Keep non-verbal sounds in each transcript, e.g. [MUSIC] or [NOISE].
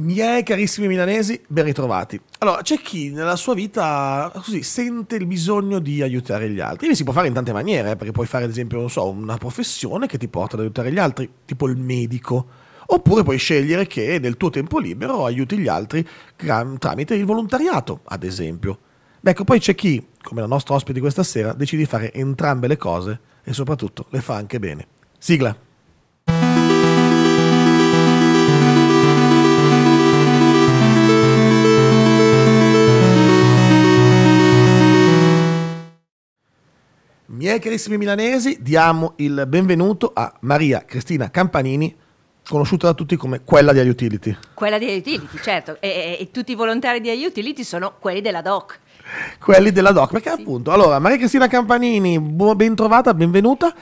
Miei carissimi milanesi, ben ritrovati. Allora, c'è chi nella sua vita così, sente il bisogno di aiutare gli altri. E si può fare in tante maniere, eh, perché puoi fare, ad esempio, so, una professione che ti porta ad aiutare gli altri, tipo il medico. Oppure puoi scegliere che nel tuo tempo libero aiuti gli altri tramite il volontariato, ad esempio. Beh, ecco, poi c'è chi, come la nostra ospite di questa sera, decide di fare entrambe le cose e soprattutto le fa anche bene. Sigla. Miei carissimi milanesi, diamo il benvenuto a Maria Cristina Campanini, conosciuta da tutti come quella di Aiutility. Quella di Aiutility, certo, e, e, e, tutti i volontari di Aiutility sono quelli della DOC. Quelli della DOC, perché sì. appunto, allora Maria Cristina Campanini, ben trovata, benvenuta.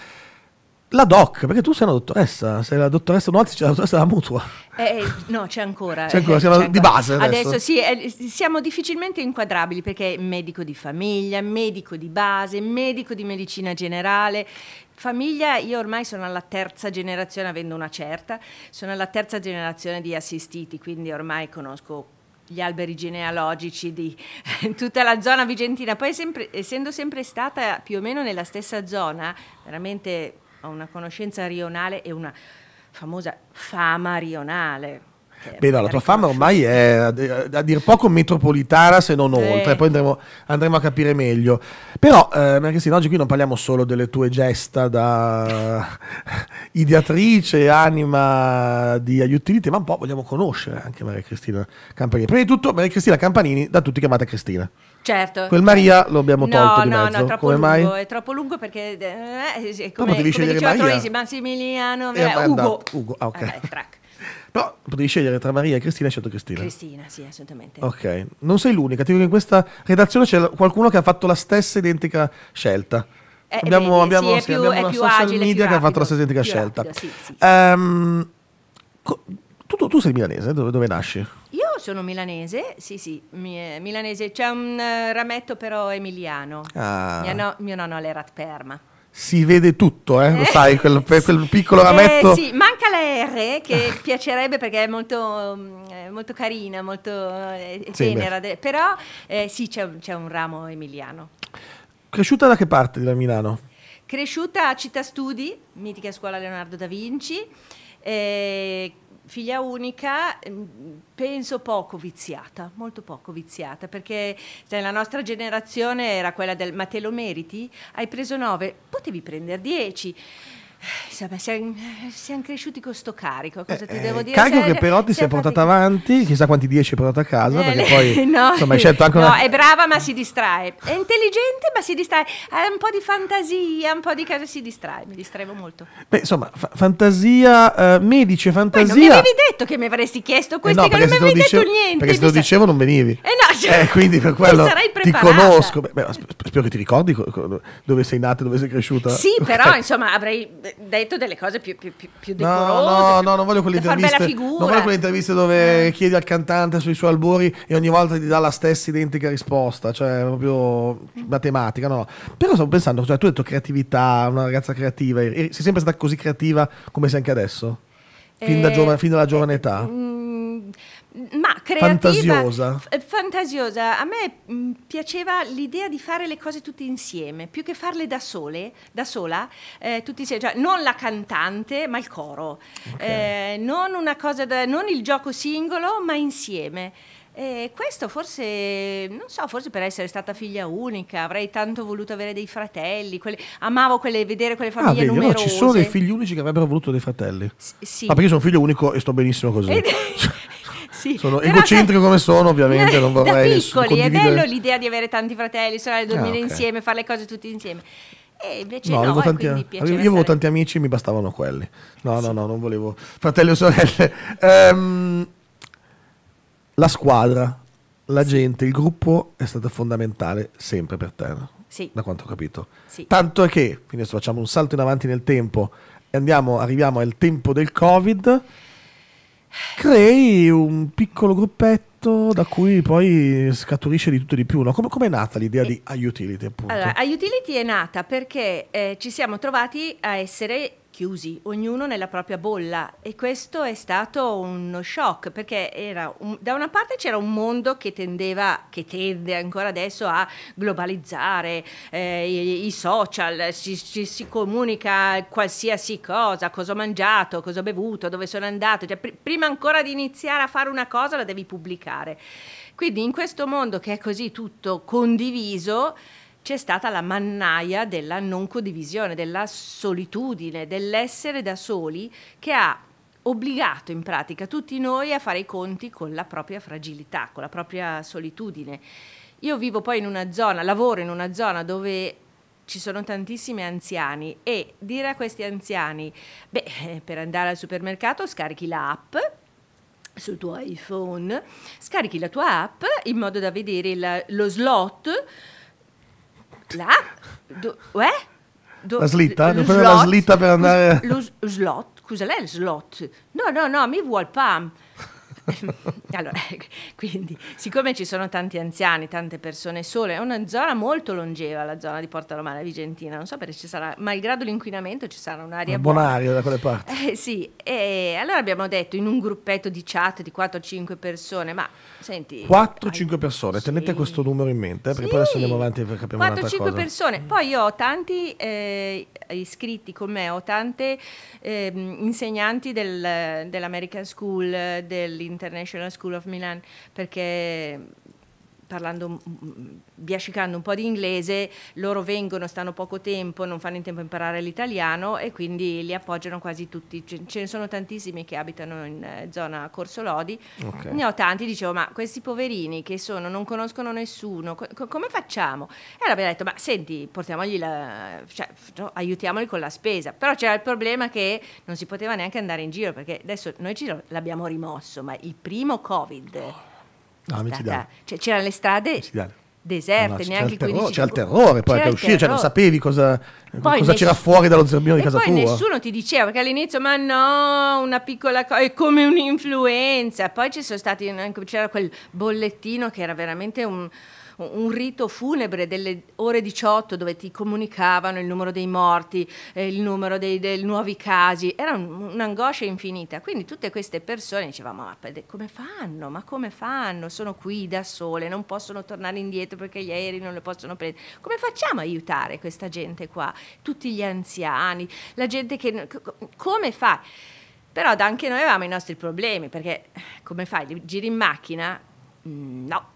La doc, perché tu sei una dottoressa, sei la dottoressa Nozzi, c'è la dottoressa della mutua. Eh, eh no, c'è ancora. C'è ancora, eh, siamo c'è ancora. di base adesso. adesso sì, eh, siamo difficilmente inquadrabili perché medico di famiglia, medico di base, medico di medicina generale, famiglia, io ormai sono alla terza generazione, avendo una certa, sono alla terza generazione di assistiti, quindi ormai conosco gli alberi genealogici di [LAUGHS] tutta la zona vigentina. Poi sempre, essendo sempre stata più o meno nella stessa zona, veramente ha una conoscenza rionale e una famosa fama rionale Beh, no, la tua fama ormai è a, dir poco metropolitana, se non eh. oltre, poi andremo, andremo, a capire meglio. Però, eh, Maria Cristina, oggi qui non parliamo solo delle tue gesta da [LAUGHS] ideatrice, anima di aiuti ma un po' vogliamo conoscere anche Maria Cristina Campanini. Prima di tutto, Maria Cristina Campanini, da tutti chiamata Cristina. Certo. Quel Maria lo abbiamo no, tolto no, mezzo. No, troppo come lungo, mai? è troppo lungo perché eh, come, no, potevi come scegliere Maria. Troisi, Massimiliano, eh, Ugo. Ugo, ah, ok. Vabbè, però potevi scegliere tra Maria e Cristina, hai scelto Cristina. Cristina, sì, assolutamente. Ok, non sei l'unica, ti dico che in questa redazione c'è qualcuno che ha fatto la stessa identica scelta. Eh, eh abbiamo, bene, abbiamo, sì, sì, più, abbiamo una social agile, media che rapido, ha fatto la stessa identica scelta. Rapido, sì, um, tu, tu, sei milanese, dove, dove, nasci? Io sono milanese, sì sì, mi, eh, milanese, c'è un uh, rametto però emiliano, ah. mio, no, mio nonno era Perma si vede tutto, eh? lo eh. sai, quel, [LAUGHS] quel piccolo rametto. Eh, sì, manca la R che piacerebbe perché è molto, mm, molto carina, molto eh, tenera, sì, però eh, sì c'è, un ramo emiliano. Cresciuta da che parte da Milano? Cresciuta a Città Studi, mitica scuola Leonardo da Vinci. Eh, figlia unica, ehm, penso poco viziata, molto poco viziata, perché cioè, la nostra generazione era quella del ma te lo meriti? Hai preso 9, potevi prendere 10 siamo, siamo cresciuti con sto carico, cosa eh, devo eh, dire? Carico che però ti sei portato fatica. avanti, chissà quanti dieci hai portato a casa, eh, perché poi [LAUGHS] no, insomma, hai scelto anche no, una... è brava ma si distrae, è intelligente ma si distrae, ha un po' di fantasia, un po' di cosa si distrae, mi distraevo molto. Beh, insomma, fa fantasia, eh, medice fantasia... Poi non mi avevi detto che mi avresti chiesto questo, eh no, non mi avevi detto niente. Perché se lo dicevo non venivi. Eh no, eh, cioè, eh, quindi per quello ti conosco, beh, beh, spero che ti ricordi dove sei nata, dove sei cresciuta. Sì, però insomma avrei detto delle cose più, più, più, più decorose. No, no, no, non voglio quelle interviste. Non voglio quelle interviste dove eh. chiedi al cantante sui suoi albori e ogni volta ti dà la stessa identica risposta, cioè proprio matematica, no. Però stavo pensando, cioè, tu hai detto creatività, una ragazza creativa, sei sempre stata così creativa come sei anche adesso? Fin, eh, da giovane, fin dalla giovane eh, età? mh, mm, ma creativa, fantasiosa. F- eh, fantasiosa. A me mm, piaceva l'idea di fare le cose tutte insieme, più che farle da sole, da sola, eh, tutti insieme, cioè, non la cantante, ma il coro. Okay. Eh, non una cosa da, non il gioco singolo, ma insieme. E questo forse, non so, forse per essere stata figlia unica, avrei tanto voluto avere dei fratelli, quelle, amavo quelle, vedere quelle ah, famiglie ah, vedi, numerose. No, ci sono dei figli unici che avrebbero voluto dei fratelli. S- sì. Ma ah, perché sono figlio unico e sto benissimo così. [LAUGHS] sì. Sono Però egocentrico se... come sono, ovviamente, [LAUGHS] non vorrei... Da piccoli, è bello l'idea di avere tanti fratelli, sorelle, ah, dormire ah, okay. insieme, fare le cose tutti insieme. E invece no, no avevo tanti, io avevo tanti amici e mi bastavano quelli. No, sì. no, no, non volevo... Fratelli o sorelle. Um, la squadra, la gente, il gruppo è stato fondamentale sempre per te, sì. da quanto ho capito. Sì. Tanto è che, quindi adesso facciamo un salto in avanti nel tempo e andiamo, arriviamo al tempo del Covid crei un piccolo gruppetto da cui poi scaturisce di tutto e di più. No? Come, com è nata l'idea di iUtility? Allora, iUtility è nata perché eh, ci siamo trovati a essere chiusi, ognuno nella propria bolla e questo è stato uno shock perché un, da una parte c'era un mondo che tendeva, che tende ancora adesso a globalizzare eh, i, i, social, si, si, si, comunica qualsiasi cosa, cosa ho mangiato, cosa ho bevuto, dove sono andato, cioè, pr prima ancora di iniziare a fare una cosa la devi pubblicare. Quindi in questo mondo che è così tutto condiviso, c'è stata la mannaia della non condivisione, della solitudine, dell'essere da soli che ha obbligato in pratica tutti noi a fare i conti con la propria fragilità, con la propria solitudine. Io vivo poi in una zona, lavoro in una zona dove ci sono tantissimi anziani e dire a questi anziani, beh, eh, per andare al supermercato scarichi l'app sul tuo iPhone, scarichi la tua app in modo da vedere il, lo slot la? Do, eh? Do, la slitta? Lo slot, la slitta per andare... Lo slot? Cos'è lei, il slot? No, no, no, mi vuole PAM. [LAUGHS] allora, [LAUGHS] quindi, siccome ci sono tanti anziani, tante persone sole, è una zona molto longeva la zona di Porta Romana Vigentina, non so perché ci sarà, malgrado l'inquinamento ci sarà un'aria un buona. Buon'aria da quelle parti. Eh, sì, e allora abbiamo detto in un gruppetto di chat di 4-5 persone, ma senti... 4-5 persone, sì. tenete questo numero in mente, eh, perché sì. poi adesso andiamo avanti per perché abbiamo 4-5 persone, poi io ho tanti eh, iscritti con me ho tante eh, insegnanti del, dell'American School, dell'International School of Milan, perché parlando, mm, mm, biascicando un po' di inglese, loro vengono, stanno poco tempo, non fanno in tempo a imparare l'italiano e quindi li appoggiano quasi tutti. Ce ne sono tantissimi che abitano in eh, zona Corso Lodi, okay. ne ho tanti, dicevo, ma questi poverini che sono, non conoscono nessuno, co come facciamo? E allora abbiamo detto, ma senti, portiamogli la, cioè, no, aiutiamoli con la spesa, però c'era il problema che non si poteva neanche andare in giro perché adesso noi ci l'abbiamo rimosso, ma il primo Covid... Oh Ah, cioè, c'erano le strade Amicidale. deserte, no, neanche il terrore, C'era il terrore poi che uscire, cioè non sapevi cosa, poi cosa c'era fuori dallo zerbino di casa poi tua. Poi nessuno ti diceva, perché all'inizio, ma no, una piccola cosa, è come un'influenza. Poi c'era quel bollettino che era veramente un un rito funebre delle ore 18 dove ti comunicavano il numero dei morti, eh, il numero dei, dei, nuovi casi, era un'angoscia infinita. Quindi tutte queste persone dicevamo, ma ah, come fanno? Ma come fanno? Sono qui da sole, non possono tornare indietro perché gli aerei non le possono prendere. Come facciamo a aiutare questa gente qua? Tutti gli anziani, la gente che... Come fa? Però anche noi avevamo i nostri problemi, perché come fai? Giri in macchina? Mm, no,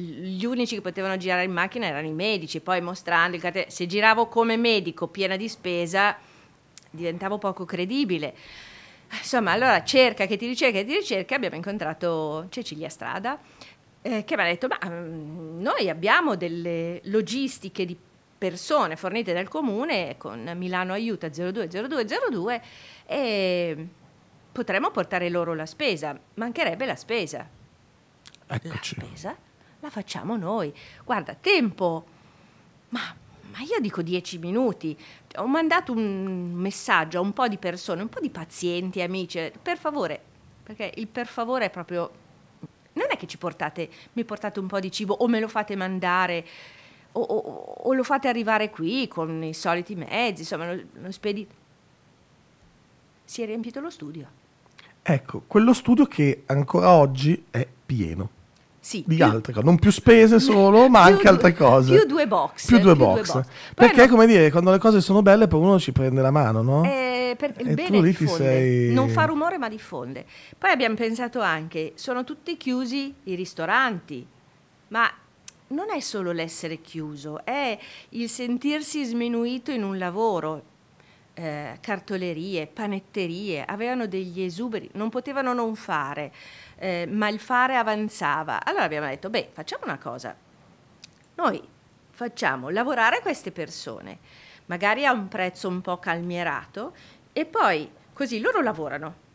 gli unici che potevano girare in macchina erano i medici, poi mostrando il cartello. Se giravo come medico piena di spesa diventavo poco credibile. Insomma, allora cerca che ti ricerca, e ti ricerca, abbiamo incontrato Cecilia Strada eh, che mi ha detto, ma mm, noi abbiamo delle logistiche di persone fornite dal comune con Milano Aiuta 020202 e potremmo portare loro la spesa, mancherebbe la spesa. Eccoci. La spesa la facciamo noi. Guarda, tempo, ma, ma io dico dieci minuti. Ho mandato un messaggio a un po' di persone, un po' di pazienti, amici, per favore, perché il per favore è proprio... Non è che ci portate, mi portate un po' di cibo o me lo fate mandare. O, o, o, lo fate arrivare qui con i soliti mezzi, insomma, lo, lo spedite. Si è riempito lo studio. Ecco, quello studio che ancora oggi è pieno. Sì, di più, altre cose, non più spese [LAUGHS] solo, ma anche due, altre cose. Più due box. Più due più box. Due box. Perché, no, come dire, quando le cose sono belle, poi uno ci prende la mano, no? Eh, per, e bene lì ti sei... Non fa rumore, ma diffonde. Poi abbiamo pensato anche, sono tutti chiusi i ristoranti, ma non è solo l'essere chiuso, è il sentirsi sminuito in un lavoro eh, cartolerie, panetterie, avevano degli esuberi, non potevano non fare, eh, ma il fare avanzava. Allora abbiamo detto, beh, facciamo una cosa, noi facciamo lavorare queste persone, magari a un prezzo un po' calmierato, e poi così loro lavorano,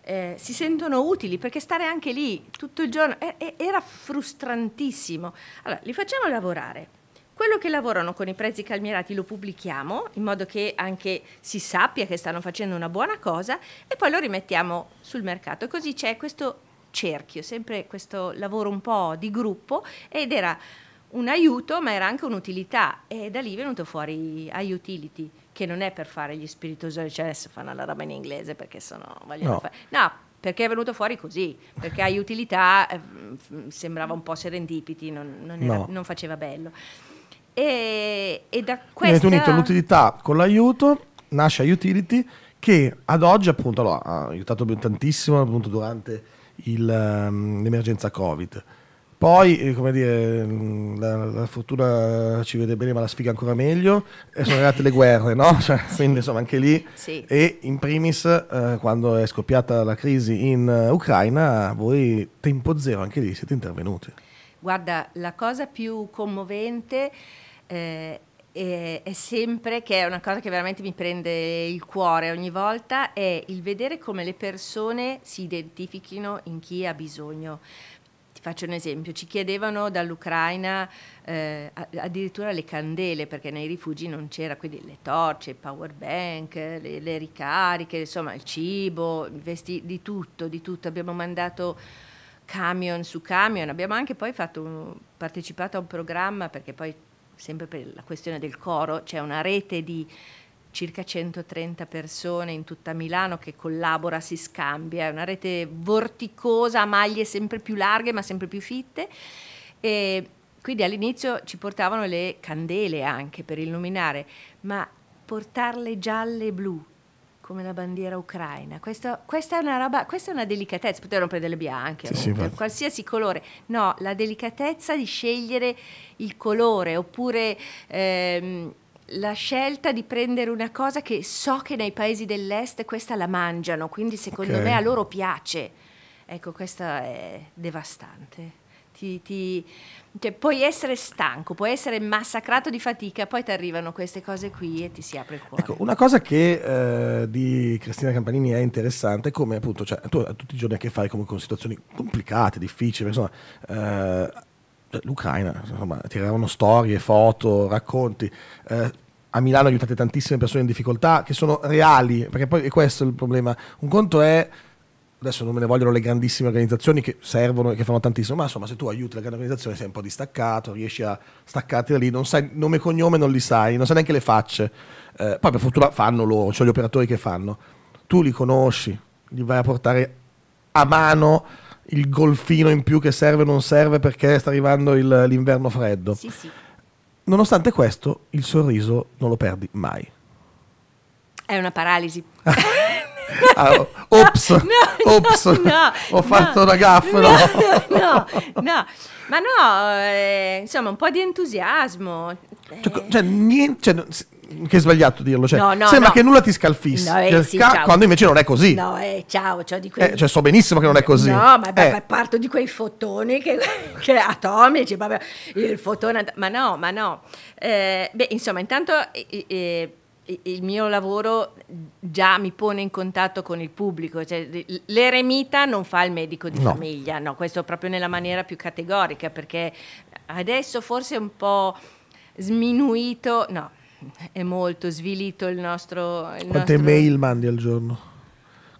eh, si sentono utili perché stare anche lì tutto il giorno eh, eh, era frustrantissimo. Allora, li facciamo lavorare quello che lavorano con i prezzi calmierati lo pubblichiamo in modo che anche si sappia che stanno facendo una buona cosa e poi lo rimettiamo sul mercato. Così c'è questo cerchio, sempre questo lavoro un po' di gruppo ed era un aiuto ma era anche un'utilità e da lì è venuto fuori iUtility che non è per fare gli spiritosi, cioè adesso fanno la roba in inglese perché sono vogliono no. fare... No, perché è venuto fuori così, perché a utilità eh, mm, sembrava un po' serendipiti, non, non, era, no. non faceva bello. E, e da questa... Avete unito l'utilità con l'aiuto, nasce Utility che ad oggi appunto allora, ha aiutato tantissimo appunto, durante il, um, l'emergenza Covid. Poi, eh, come dire, mm, la, la, fortuna ci vede bene, ma la sfiga ancora meglio. E eh, sono arrivate le guerre, no? [LAUGHS] Cioè, quindi, insomma, anche lì. Sì. E in primis, eh, quando è scoppiata la crisi in eh, Ucraina, voi tempo zero anche lì siete intervenuti. Guarda, la cosa più commovente eh, e, è sempre che è una cosa che veramente mi prende il cuore ogni volta, è il vedere come le persone si identifichino in chi ha bisogno. Ti faccio un esempio, ci chiedevano dall'Ucraina eh, addirittura le candele perché nei rifugi non c'era, quindi le torce, il power bank, le, le ricariche, insomma il cibo, vesti, di tutto, di tutto. Abbiamo mandato camion su camion. Abbiamo anche poi fatto, partecipato a un programma perché poi sempre per la questione del coro, c'è una rete di circa 130 persone in tutta Milano che collabora, si scambia, è una rete vorticosa a maglie sempre più larghe ma sempre più fitte. E quindi all'inizio ci portavano le candele anche per illuminare, ma portarle gialle e blu come la bandiera ucraina. Questa, questa, è una roba, questa è una delicatezza, potevano prendere bianche, sì, sì, qualsiasi colore. No, la delicatezza di scegliere il colore oppure ehm, la scelta di prendere una cosa che so che nei paesi dell'est questa la mangiano, quindi secondo okay. me a loro piace. Ecco, questa è devastante. Ti, ti, cioè, puoi essere stanco, puoi essere massacrato di fatica, poi ti arrivano queste cose qui e ti si apre il cuore. Ecco, una cosa che eh, di Cristina Campanini è interessante è come appunto, cioè, tu tutti i giorni a che fare come, con situazioni complicate, difficili, insomma... Eh, L'Ucraina, insomma, tiravano storie, foto, racconti. Eh, a Milano aiutate tantissime persone in difficoltà che sono reali, perché poi è questo il problema. Un conto è adesso non me ne vogliono le grandissime organizzazioni che servono e che fanno tantissimo, ma insomma se tu aiuti la grande organizzazione sei un po' distaccato, riesci a staccarti da lì, non sai nome e cognome, non li sai, non sai neanche le facce, eh, poi per fortuna fanno loro, cioè gli operatori che fanno, tu li conosci, gli vai a portare a mano il golfino in più che serve o non serve perché sta arrivando il, l'inverno freddo. Sì, sì. Nonostante questo, il sorriso non lo perdi mai. È una paralisi. [LAUGHS] [LAUGHS] Ah, ops, no, ops, no, no, ho fatto una gaffa. No, no, [LAUGHS] ma no, eh, insomma, un po' di entusiasmo. Cioè, eh. Cioè, cioè, niente, cioè, che è sbagliato dirlo. Cioè, no, no, sembra no. che nulla ti scalfissi. Eh, cioè, sì, ca- quando invece non è così. No, eh, ciao, ciao quei... eh, cioè, so benissimo che non è così. No, ma eh. beh, parto di quei fotoni che, [LAUGHS] che atomici, vabbè, il fotone. Ma no, ma no. Eh, beh, insomma, intanto eh, il mio lavoro già mi pone in contatto con il pubblico, cioè, l'eremita non fa il medico di no. famiglia, no, questo proprio nella maniera più categorica, perché adesso forse è un po' sminuito, no, è molto svilito il nostro... Il Quante nostro... mail mandi al giorno?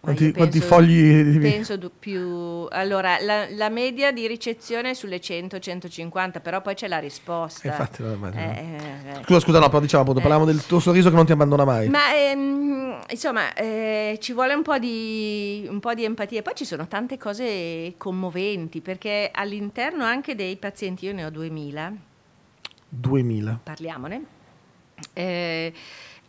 Quanti, penso, quanti, fogli? Penso più... Allora, la, la, media di ricezione è sulle 100-150, però poi c'è la risposta. Eh, infatti, la domanda. Eh, eh, eh, scusa, scusa, no, però diciamo appunto, eh. parlavamo del tuo sorriso che non ti abbandona mai. Ma ehm, insomma, eh, ci vuole un po, di, un po' di empatia. Poi ci sono tante cose commoventi, perché all'interno anche dei pazienti, io ne ho 2000. 2000. Parliamone. Eh,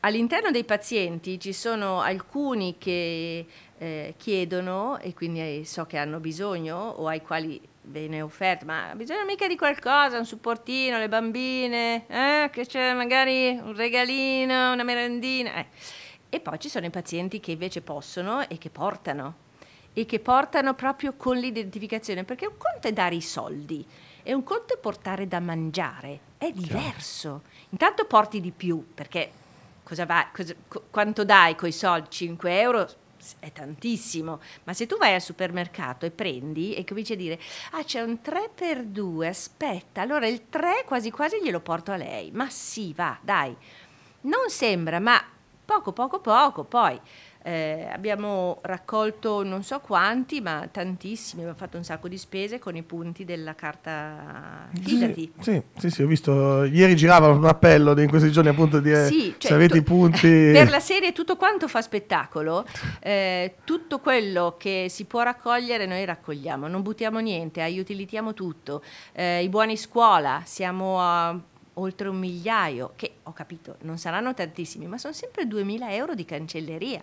All'interno dei pazienti ci sono alcuni che eh, chiedono e quindi so che hanno bisogno o ai quali viene offerto, ma ha bisogno mica di qualcosa, un supportino, le bambine, eh, che c'è magari un regalino, una merendina. Eh. E poi ci sono i pazienti che invece possono e che portano e che portano proprio con l'identificazione, perché un conto è dare i soldi e un conto è portare da mangiare, è diverso. Chiaro. Intanto porti di più, perché cosa va, cosa, quanto dai coi soldi? 5 euro è tantissimo, ma se tu vai al supermercato e prendi e cominci a dire, ah c'è un 3 per 2, aspetta, allora il 3 quasi quasi glielo porto a lei, ma sì, va, dai. Non sembra, ma poco poco poco, poi eh, abbiamo raccolto non so quanti, ma tantissimi, abbiamo fatto un sacco di spese con i punti della carta Fidati. Sì, sì, sì, sì ho visto, ieri girava un appello in questi giorni appunto di eh, sì, cioè, se avete i punti... Per la serie tutto quanto fa spettacolo, [LAUGHS] eh, tutto quello che si può raccogliere noi raccogliamo, non buttiamo niente, aiutilitiamo eh, tutto, eh, i buoni scuola, siamo a oltre un migliaio, che ho capito non saranno tantissimi, ma sono sempre 2.000 euro di cancelleria.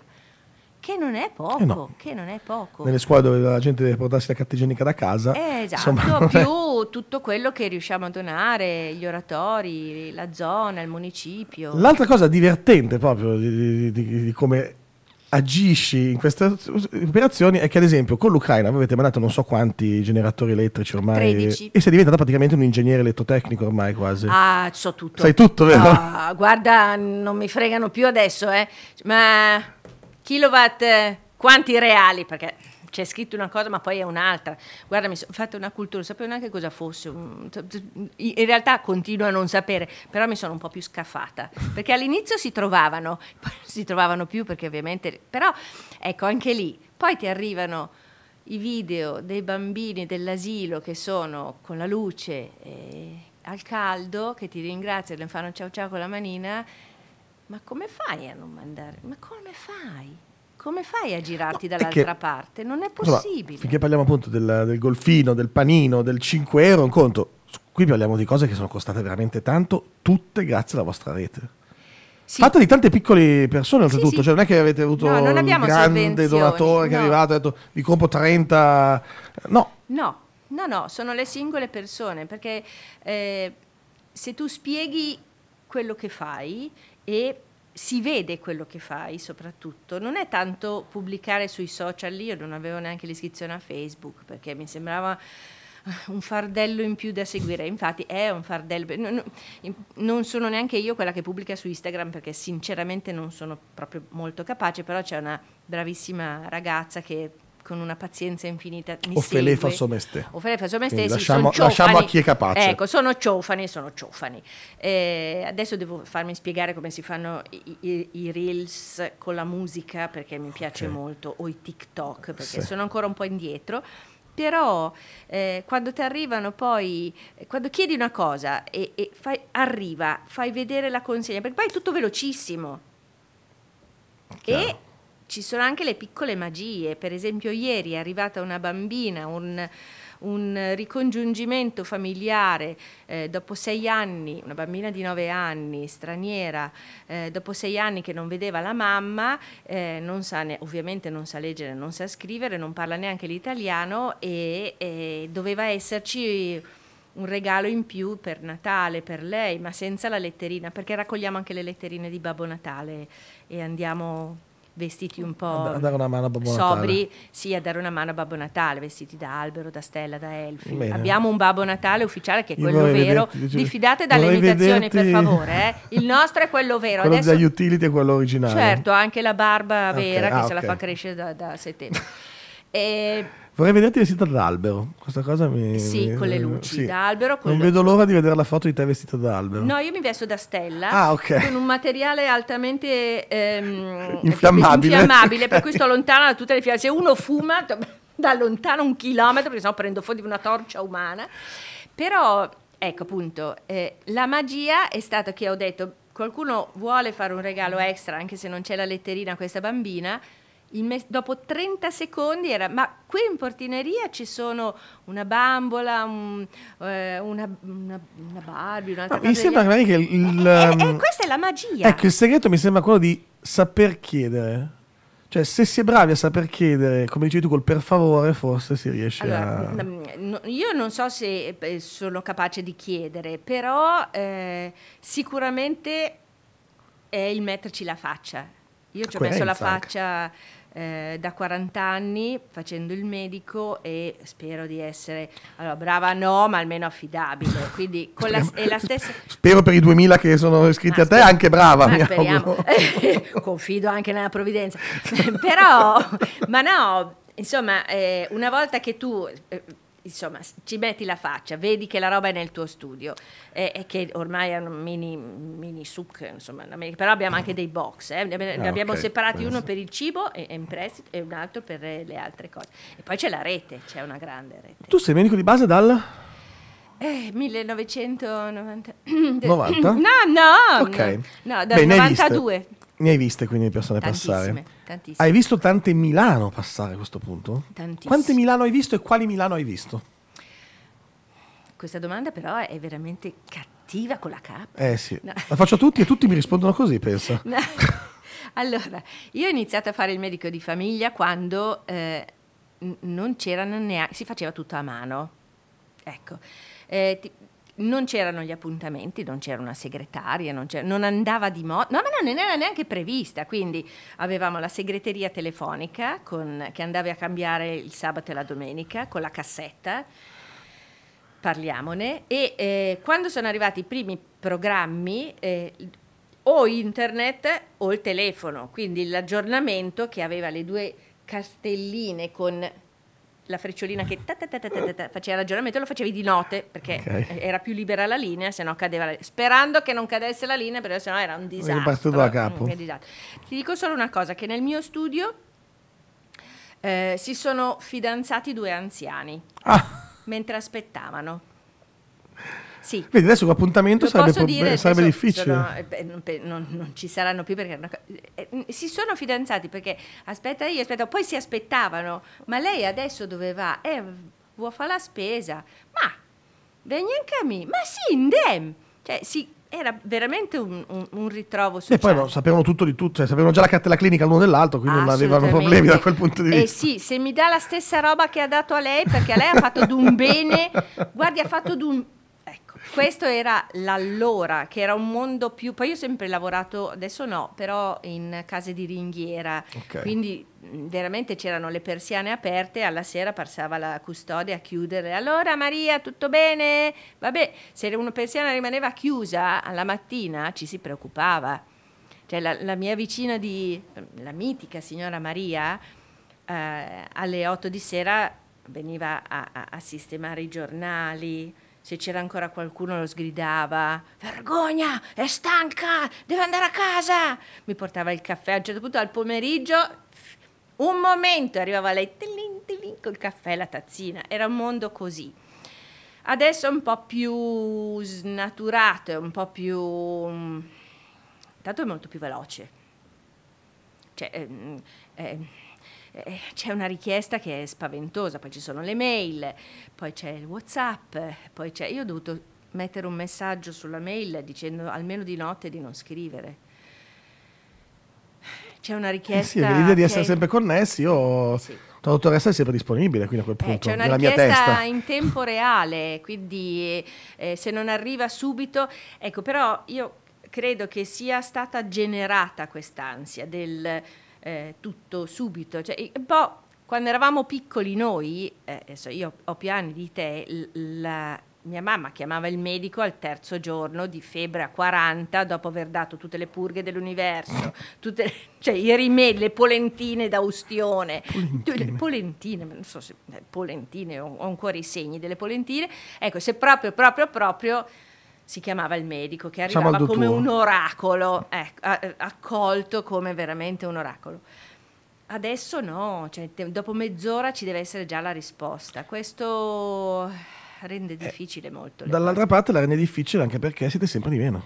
Che non è poco, eh no. che non è poco. Nelle scuole dove la gente deve portarsi la carta igienica da casa. Eh, esatto, insomma, [LAUGHS] più è... tutto quello che riusciamo a donare, gli oratori, la zona, il municipio. L'altra cosa divertente proprio di, di, di, di come agisci in queste operazioni è che ad esempio con l'Ucraina voi avete mandato non so quanti generatori elettrici ormai 13. e sei diventata praticamente un ingegnere elettrotecnico ormai quasi ah so tutto sai tutto vero? No, guarda non mi fregano più adesso eh ma Kilowatt, eh, quanti reali? Perché c'è scritto una cosa ma poi è un'altra. Guarda, mi sono fatta una cultura, non sapevo neanche cosa fosse. In realtà continuo a non sapere, però mi sono un po' più scafata perché all'inizio si trovavano, [LAUGHS] poi non si trovavano più perché ovviamente, però ecco anche lì, poi ti arrivano i video dei bambini dell'asilo che sono con la luce e eh, al caldo, che ti ringraziano e fanno ciao ciao con la manina ma come fai a non mandare? Ma come fai? Come fai a girarti no, dall'altra parte? Non è possibile. Insomma, finché parliamo appunto del, del, golfino, del panino, del 5 euro, un conto. Qui parliamo di cose che sono costate veramente tanto, tutte grazie alla vostra rete. Sì. Fatta di tante piccole persone, oltretutto, sì, sì. Cioè, non è che avete avuto no, un grande donatore che no. è arrivato e ha detto vi compro 30. No. No, no, no, sono le singole persone perché eh, se tu spieghi quello che fai, e si vede quello che fai soprattutto, non è tanto pubblicare sui social, io non avevo neanche l'iscrizione a Facebook perché mi sembrava eh, un fardello in più da seguire, infatti è un fardello, non sono neanche io quella che pubblica su Instagram perché sinceramente non sono proprio molto capace, però c'è una bravissima ragazza che con una pazienza infinita mi Ofele fa someste. Ofele fa someste, sì, lasciamo, lasciamo, a chi è capace. Ecco, sono ciofani, sono ciofani. Eh, adesso devo farmi spiegare come si fanno i, i, i reels con la musica, perché mi piace okay. molto, o i TikTok, perché sì. sono ancora un po' indietro però eh, quando ti arrivano poi, eh, quando chiedi una cosa e, e fai, arriva, fai vedere la consegna, perché poi è tutto velocissimo. Chiaro. E ci sono anche le piccole magie, per esempio ieri è arrivata una bambina, un, un ricongiungimento familiare eh, dopo sei anni, una bambina di nove anni, straniera, eh, dopo sei anni che non vedeva la mamma, eh, non sa ne, ovviamente non sa leggere, non sa scrivere, non parla neanche l'italiano e, e doveva esserci un regalo in più per Natale, per lei, ma senza la letterina, perché raccogliamo anche le letterine di Babbo Natale e andiamo vestiti un po' a dare una mano a Babbo sobri, Natale. sì, a dare una mano a Babbo Natale, vestiti da albero, da stella, da elfi. Bene. Abbiamo un Babbo Natale ufficiale che è quello vero. Vederti, Diffidate dalle imitazioni, per favore. Eh? Il nostro è quello vero. Quello Adesso... degli utility è quello originale. Certo, anche la barba vera okay. che ah, se okay. la fa crescere da, da settembre. [LAUGHS] e Vorrei vederti vestita albero. Questa cosa mi. Sì, mi... con le luci sì. d'albero. non vedo luci. l'ora di vedere la foto di te vestita albero. No, io mi vesto da stella. Ah, ok. Con un materiale altamente ehm, [LAUGHS] infiammabile. infiammabile okay. per cui sto [LAUGHS] lontana da tutte le fiamme. Se uno fuma, [LAUGHS] da lontano un chilometro, perché sennò prendo fuori una torcia umana. Però, ecco appunto, eh, la magia è stata che ho detto: qualcuno vuole fare un regalo extra, anche se non c'è la letterina a questa bambina Mes- dopo 30 secondi era, ma qui in portineria ci sono una bambola, un, eh, una, una, una Barbie, un'altra Mi sembra altri. che il... il eh, eh, ehm, eh, questa è la magia. Ecco, il segreto mi sembra quello di saper chiedere. Cioè, se si è bravi a saper chiedere, come dici tu, col per favore, forse si riesce allora, a. Mm, no, io non so se eh, sono capace di chiedere, però eh, sicuramente è il metterci la faccia. Io ci ho messo la faccia. Anche eh, da 40 anni facendo il medico e spero di essere allora, brava no, ma almeno affidabile. Quindi [LAUGHS] con la, la stessa... [LAUGHS] Spero per i 2000 che sono iscritti ma a te spero, anche brava. Mi [LAUGHS] Confido anche nella provvidenza. Però, ma no, insomma, eh, una volta che tu... Eh, insomma, ci metti la faccia, vedi che la roba è nel tuo studio e, e che ormai è un mini, mini souk, insomma, però abbiamo anche dei box, eh. ne ah, abbiamo okay, separati penso. uno per il cibo e, e, in prestito e un altro per eh, le altre cose. E poi c'è la rete, c'è una grande rete. Tu sei medico di base dal... Eh, 1990. 90? [CLEARS THROAT] No, no, ok. No, no dal Beh, 92. Ne hai viste quindi le persone tantissime, passare? Tantissime. Hai visto tante Milano passare a questo punto? Tantissime. Quante Milano hai visto e quali Milano hai visto? Questa domanda però è veramente cattiva con la K. Eh sì, no. la faccio a tutti e tutti mi rispondono così, pensa. No. [LAUGHS] Allora, io ho iniziato a fare il medico di famiglia quando eh, non c'erano neanche, si faceva tutto a mano. Ecco, eh, ti, non c'erano gli appuntamenti, non c'era una segretaria, non, c'era, non andava di moda, no, ma no, non era neanche prevista, quindi avevamo la segreteria telefonica con, che andava a cambiare il sabato e la domenica con la cassetta, parliamone, e eh, quando sono arrivati i primi programmi eh, o internet o il telefono, quindi l'aggiornamento che aveva le due castelline con la frecciolina che ta ta ta faceva il ragionamento, lo facevi di notte perché okay. Eh, era più libera la linea, se no cadeva la Sperando che non cadesse la linea, perché sennò era un disastro. È partito da capo. Mm, Ti dico solo una cosa, che nel mio studio eh, si sono fidanzati due anziani ah. mentre aspettavano. Sì. Vedi, adesso un appuntamento sarebbe, dire, sarebbe adesso, difficile. Sono, eh, beh, non, non, ci saranno più perché... Eh, mm, si sono fidanzati perché aspetta io, aspetta, poi si aspettavano, ma lei adesso dove va? Eh, vuol fare la spesa. Ma, vieni anche a me. Ma sì, indem. Cioè, sì, era veramente un, un, un ritrovo sociale. E poi no, sapevano tutto di tutto, cioè, sapevano già la cartella clinica l'uno dell'altro, quindi non avevano problemi da quel punto di eh vista. Eh sì, se mi dà la stessa roba che ha dato a lei, perché a lei ha fatto d'un bene, guardi, ha fatto d'un questo era l'allora, che era un mondo più... Poi io ho sempre lavorato, adesso no, però in case di ringhiera. Okay. Quindi veramente c'erano le persiane aperte, e alla sera passava la custode a chiudere. Allora Maria, tutto bene? Vabbè, se una persiana rimaneva chiusa alla mattina ci si preoccupava. Cioè la, la mia vicina di... la mitica signora Maria... Eh, alle 8 di sera veniva a, a, a sistemare i giornali, se c'era ancora qualcuno lo sgridava, vergogna, è stanca, deve andare a casa. Mi portava il caffè, a un certo punto al pomeriggio, un momento, arrivava lei tilin, tilin, col caffè e la tazzina, era un mondo così. Adesso è un po' più snaturato, è un po' più... Tanto è molto più veloce. Cioè, eh, eh, eh, c'è una richiesta che è spaventosa, poi ci sono le mail, poi c'è il Whatsapp, poi c'è... Io ho dovuto mettere un messaggio sulla mail dicendo almeno di notte di non scrivere c'è una richiesta. Eh sì, l'idea di essere è... sempre connessi, io sì. la dottoressa è sempre disponibile, quindi a quel eh, punto eh, c'è una richiesta in tempo reale, quindi eh, se non arriva subito, ecco, però io credo che sia stata generata quest'ansia del eh, tutto subito. Cioè, un po' quando eravamo piccoli noi, eh, adesso io ho più anni di te, la, mia mamma chiamava il medico al terzo giorno di febbre a 40 dopo aver dato tutte le purghe dell'universo, tutte [LAUGHS] cioè i rimedi, le polentine d'austione, polentine, polentine non so se eh, polentine ho, ho ancora i segni delle polentine, ecco se proprio proprio proprio si chiamava il medico, che arrivava come un oracolo, ecco, eh, accolto come veramente un oracolo. Adesso no, cioè, te, dopo mezz'ora ci deve essere già la risposta. Questo rende eh, difficile eh, molto. Dall'altra cose. parte la rende difficile anche perché siete sempre di meno.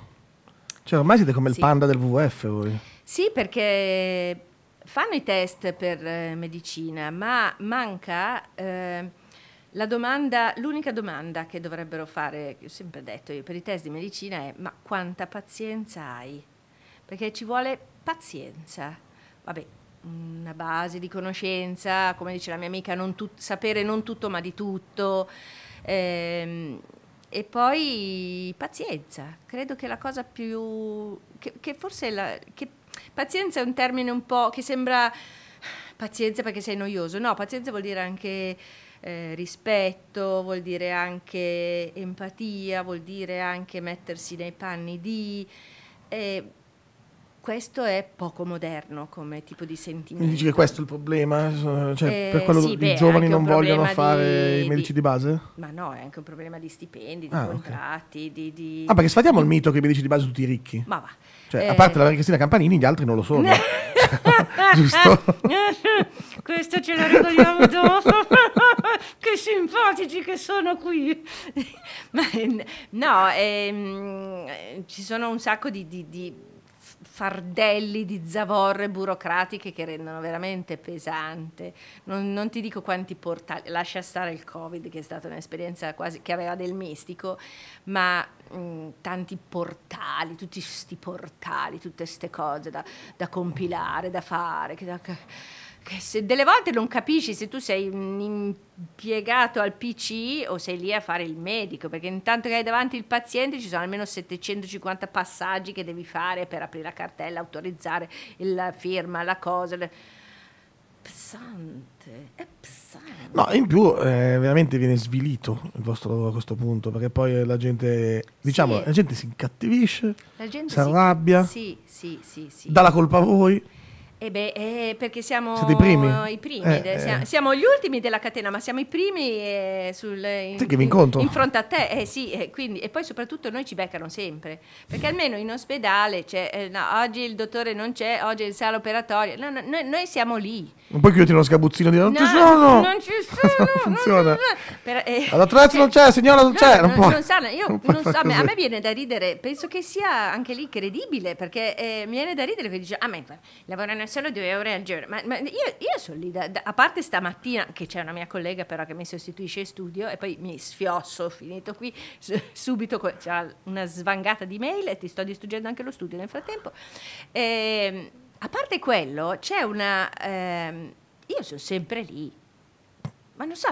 Cioè ormai siete come sì. il panda del WWF voi. Sì, perché fanno i test per eh, medicina, ma manca... Eh, la domanda, l'unica domanda che dovrebbero fare, che ho sempre detto io, per i test di medicina è ma quanta pazienza hai? Perché ci vuole pazienza. Vabbè, una base di conoscenza, come dice la mia amica, non sapere non tutto ma di tutto. Ehm, e poi pazienza, credo che la cosa più... che, che forse la, che, pazienza è un termine un po' che sembra pazienza perché sei noioso, no, pazienza vuol dire anche eh, rispetto, vuol dire anche empatia, vuol dire anche mettersi nei panni di... Eh, questo è poco moderno come tipo di sentimento. Mi dici che questo è il problema? Cioè, eh, per quello sì, i giovani non vogliono fare di, i medici di, di, base? Ma no, è anche un problema di stipendi, di ah, contratti, okay. di, di, Ah, perché sfatiamo il mito che i medici di base sono tutti ricchi. Ma va. Cioè, eh, a parte la Cristina Campanini, gli altri non lo sono. [LAUGHS] Giusto? Questo ce lo regoliamo dopo. [LAUGHS] [LAUGHS] che simpatici che sono qui. [LAUGHS] Ma, no, ehm, ci sono un sacco di, di, di fardelli di zavorre burocratiche che rendono veramente pesante. Non, non, ti dico quanti portali, lascia stare il Covid che è stata un'esperienza quasi che aveva del mistico, ma mm, tanti portali, tutti questi portali, tutte queste cose da, da, compilare, da fare. Che, da, che se delle volte non capisci se tu sei un impiegato al PC o sei lì a fare il medico, perché intanto che hai davanti il paziente ci sono almeno 750 passaggi che devi fare per aprire la cartella, autorizzare la firma, la cosa. Le... Pesante, è pesante. No, in più eh, veramente viene svilito il vostro lavoro a questo punto, perché poi la gente, diciamo, sì. la gente si incattivisce, la gente si arrabbia, si, sì, sì, sì. dà la colpa a voi. Eh beh, eh, perché siamo Siete i primi, i primi eh, de, eh. siamo, siamo, gli ultimi della catena, ma siamo i primi eh, sul, in, sì, in, in, fronte a te. Eh, sì, quindi, e poi soprattutto noi ci beccano sempre, perché almeno in ospedale c'è, no, oggi il dottore non c'è, oggi è in sala operatoria, no, no, noi, noi, siamo lì. Non puoi chiuderti uno sgabuzzino di non ci sono! Non ci [LAUGHS] sono! non funziona. Per, All'attrezzo non c'è, cioè, signora non c'è! Non, può, non sanno, io [LAUGHS] non, non so, così. a me viene da ridere, penso che sia anche lì credibile, perché mi viene da ridere che dice, ah ma lavorano solo 2 euro al giorno. Ma, ma io, io, sono lì, da, da, a parte stamattina, che c'è una mia collega però che mi sostituisce in studio, e poi mi sfiosso, ho finito qui, subito c'è una svangata di mail e ti sto distruggendo anche lo studio nel frattempo. E, ehm, a parte quello, c'è una... Ehm, io sono sempre lì, ma non so,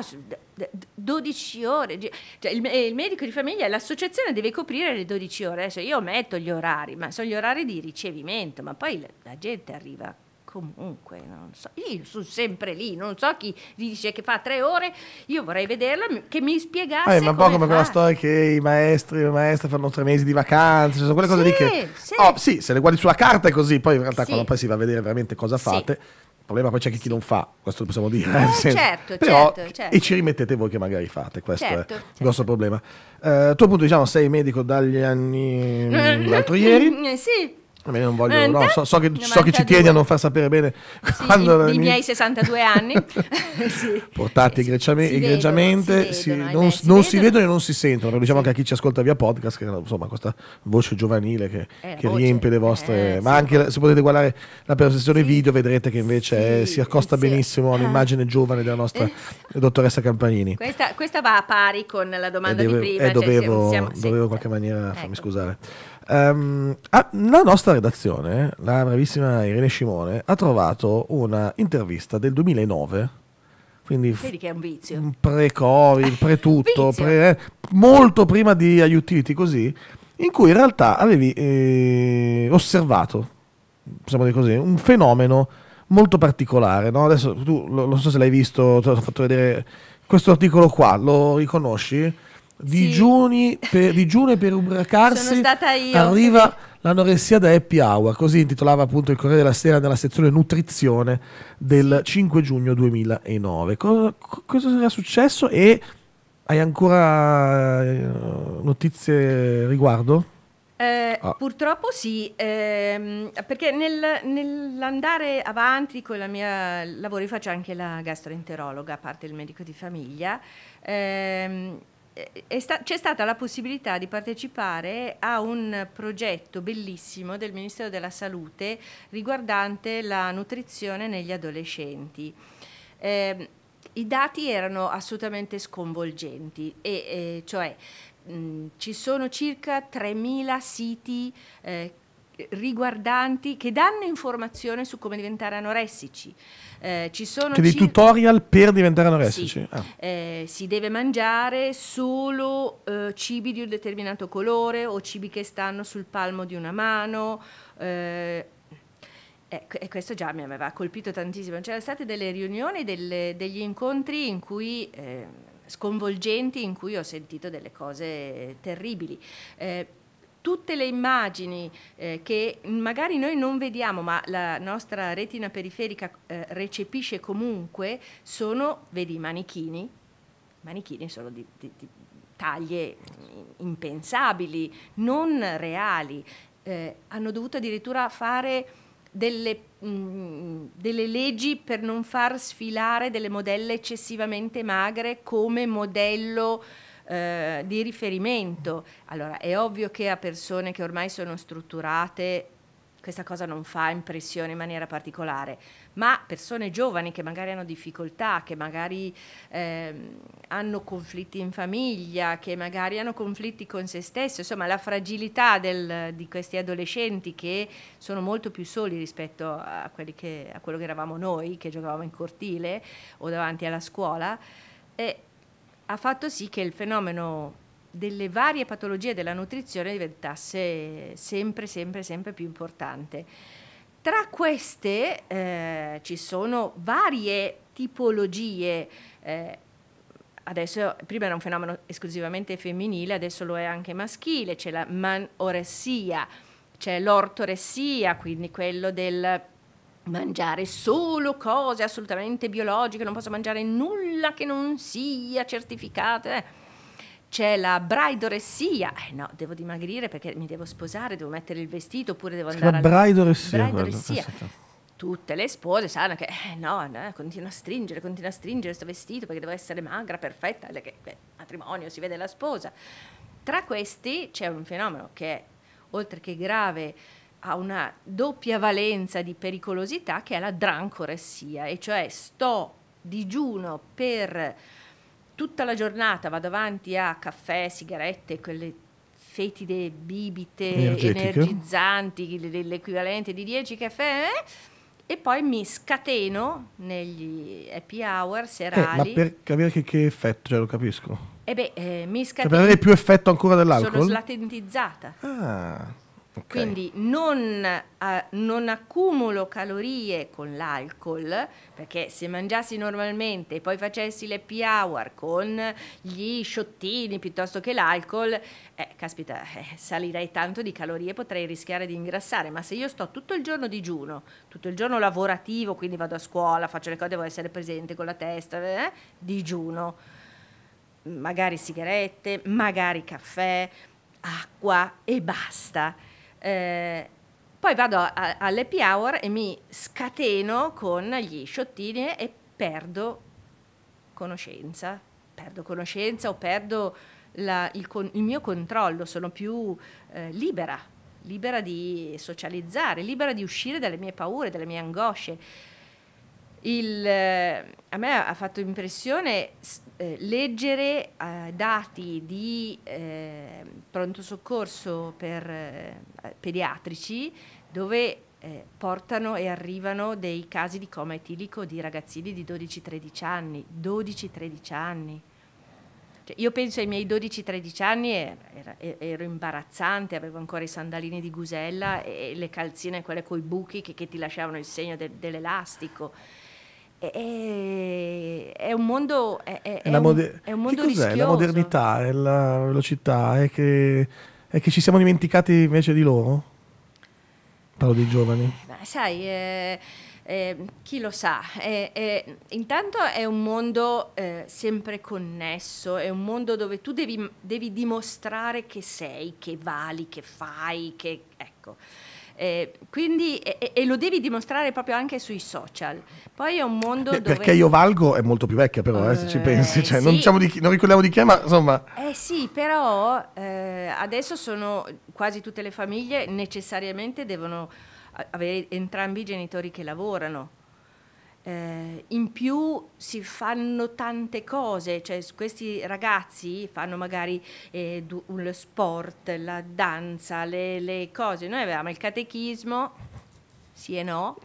12 ore. Cioè, il, il, medico di famiglia, l'associazione deve coprire le 12 ore. Adesso io metto gli orari, ma sono gli orari di ricevimento, ma poi la, la gente arriva comunque, non so, io sono sempre lì, non so chi dice che fa tre ore, io vorrei vederla, che mi spiegasse. Eh, ma un po' come quella storia che i maestri e le maestre fanno tre mesi di vacanza cioè sono quelle sì, cose lì che... Sì. Oh, sì, se le guardi sulla carta è così, poi in realtà sì. quando poi si va a vedere veramente cosa fate... Il problema poi c'è che chi non fa, questo lo possiamo dire. Eh, certo, Però, certo, E certo. ci rimettete voi che magari fate, questo certo, è il grosso certo. problema. Uh, tu appunto diciamo sei medico dagli anni... [LAUGHS] l'altro ieri. Eh, sì. Non voglio, no, so, so, che, so, che, ci tieni a non far sapere bene sì, quando i, i miei 62 anni [LAUGHS] sì. portati eh, egregiamente, si vedono, si vedono, non, beh, si, non si, vedono e non si sentono. Però diciamo sì. che a chi ci ascolta via podcast, che insomma, questa voce giovanile che, eh, che voce, riempie le eh, vostre. ma anche se potete guardare la presentazione video, vedrete che invece è, si accosta benissimo ah. all'immagine giovane della nostra eh. dottoressa Campanini. Questa, questa, va a pari con la domanda e di prima. E cioè, dovevo, siamo, dovevo in qualche maniera ecco. farmi scusare. Um, ah, la nostra redazione, la bravissima Irene Scimone, ha trovato una intervista del 2009. Quindi Vedi che è un vizio. Mm, Pre-Covid, [LAUGHS] pre-tutto, pre, eh, molto prima di aiuti così, in cui in realtà avevi eh, osservato, possiamo dire così, un fenomeno molto particolare. No? Adesso tu, lo, non so se l'hai visto, ti ho fatto vedere questo articolo qua, lo riconosci? digiuni, sì. per, digiune per ubriacarsi. Arriva l'anoressia da happy hour, così intitolava appunto il Corriere della Sera nella sezione nutrizione del 5 giugno 2009. Cosa, cosa era successo e hai ancora eh, notizie riguardo? Eh, ah. Purtroppo sì, ehm, perché nel, nell'andare avanti con la mia lavoro, io faccio anche la gastroenterologa, a parte il medico di famiglia. Ehm, sta c'è stata la possibilità di partecipare a un progetto bellissimo del Ministero della Salute riguardante la nutrizione negli adolescenti. Eh, I dati erano assolutamente sconvolgenti, e, eh, cioè mh, ci sono circa 3.000 siti eh, riguardanti che danno informazione su come diventare anoressici. Eh, ci sono C'è dei tutorial per diventare anoressici. Sì. Ah. Eh, si deve mangiare solo eh, cibi di un determinato colore o cibi che stanno sul palmo di una mano. Eh, e questo già mi aveva colpito tantissimo. C'erano state delle riunioni, delle, degli incontri in cui, eh, sconvolgenti in cui ho sentito delle cose terribili. Eh, tutte le immagini eh, che magari noi non vediamo ma la nostra retina periferica eh, recepisce comunque sono, vedi, manichini, manichini sono di, di, di taglie impensabili, non reali, eh, hanno dovuto addirittura fare delle, mh, mm, delle, leggi per non far sfilare delle modelle eccessivamente magre come modello eh, di riferimento. Allora, è ovvio che a persone che ormai sono strutturate questa cosa non fa impressione in maniera particolare, ma persone giovani che magari hanno difficoltà, che magari eh, hanno conflitti in famiglia, che magari hanno conflitti con se stesse, insomma la fragilità del, di questi adolescenti che sono molto più soli rispetto a, che, a, quello che eravamo noi, che giocavamo in cortile o davanti alla scuola, eh, ha fatto sì che il fenomeno delle varie patologie della nutrizione diventasse sempre, sempre, sempre più importante. Tra queste eh, ci sono varie tipologie, eh, adesso prima era un fenomeno esclusivamente femminile, adesso lo è anche maschile, c'è la manoressia, c'è l'ortoressia, quindi quello del mangiare solo cose assolutamente biologiche, non posso mangiare nulla che non sia certificato. Eh. C'è la braidoressia, eh no, devo dimagrire perché mi devo sposare, devo mettere il vestito oppure devo andare... La braidoressia. braidoressia. Tutte le spose sanno che eh, no, no, continua a stringere, continua a stringere questo vestito perché devo essere magra, perfetta, perché beh, matrimonio si vede la sposa. Tra questi c'è un fenomeno che è, oltre che grave, ha una doppia valenza di pericolosità che è la drancoressia, e cioè sto digiuno per tutta la giornata, vado avanti a caffè, sigarette, quelle fetide bibite Energetiche. energizzanti, l'equivalente di 10 caffè, eh? e poi mi scateno negli happy hour serali. Eh, ma per capire che, che effetto, cioè lo capisco. E eh beh, eh, mi scateno. Cioè per avere più effetto ancora dell'alcol? Sono slatentizzata. Ah. Okay. Quindi non, eh, non, accumulo calorie con l'alcol, perché se mangiassi normalmente e poi facessi le l'happy hour con gli sciottini piuttosto che l'alcol, eh, caspita, eh, salirei tanto di calorie, potrei rischiare di ingrassare, ma se io sto tutto il giorno digiuno, tutto il giorno lavorativo, quindi vado a scuola, faccio le cose, devo essere presente con la testa, eh, digiuno, magari sigarette, magari caffè, acqua e basta eh, poi vado all'happy hour e mi scateno con gli sciottini e perdo conoscenza, perdo conoscenza o perdo la, il, con, il, mio controllo, sono più eh, libera, libera di socializzare, libera di uscire dalle mie paure, dalle mie angosce. Il, eh, a me ha fatto impressione eh, leggere eh, dati di eh, pronto soccorso per eh, pediatrici dove eh, portano e arrivano dei casi di coma etilico di ragazzini di 12-13 anni. 12-13 anni. Cioè, io penso ai miei 12-13 anni e era, ero imbarazzante, avevo ancora i sandalini di gusella e, e le calzine quelle coi buchi che, che, ti lasciavano il segno de, dell'elastico è, è, un mondo, è, è la moder- un, un mondo che cos'è? Rischioso. La modernità, e la velocità, è che, è che ci siamo dimenticati invece di loro? Parlo dei giovani. Eh, ma sai, eh, eh, chi lo sa, eh, intanto è un mondo eh, sempre connesso, è un mondo dove tu devi, devi dimostrare che sei, che vali, che fai, che... ecco. Eh, quindi, e, e, lo devi dimostrare proprio anche sui social. Poi è un mondo Beh, dove... Perché io valgo è molto più vecchia però, uh, eh, se ci eh, pensi, cioè, sì. non, diciamo di chi, non ricordiamo di chi è, ma insomma... Eh sì, però eh, adesso sono quasi tutte le famiglie necessariamente devono avere entrambi i genitori che lavorano eh, in più si fanno tante cose, cioè questi ragazzi fanno magari eh, lo sport, la danza, le, le, cose. Noi avevamo il catechismo, sì e no,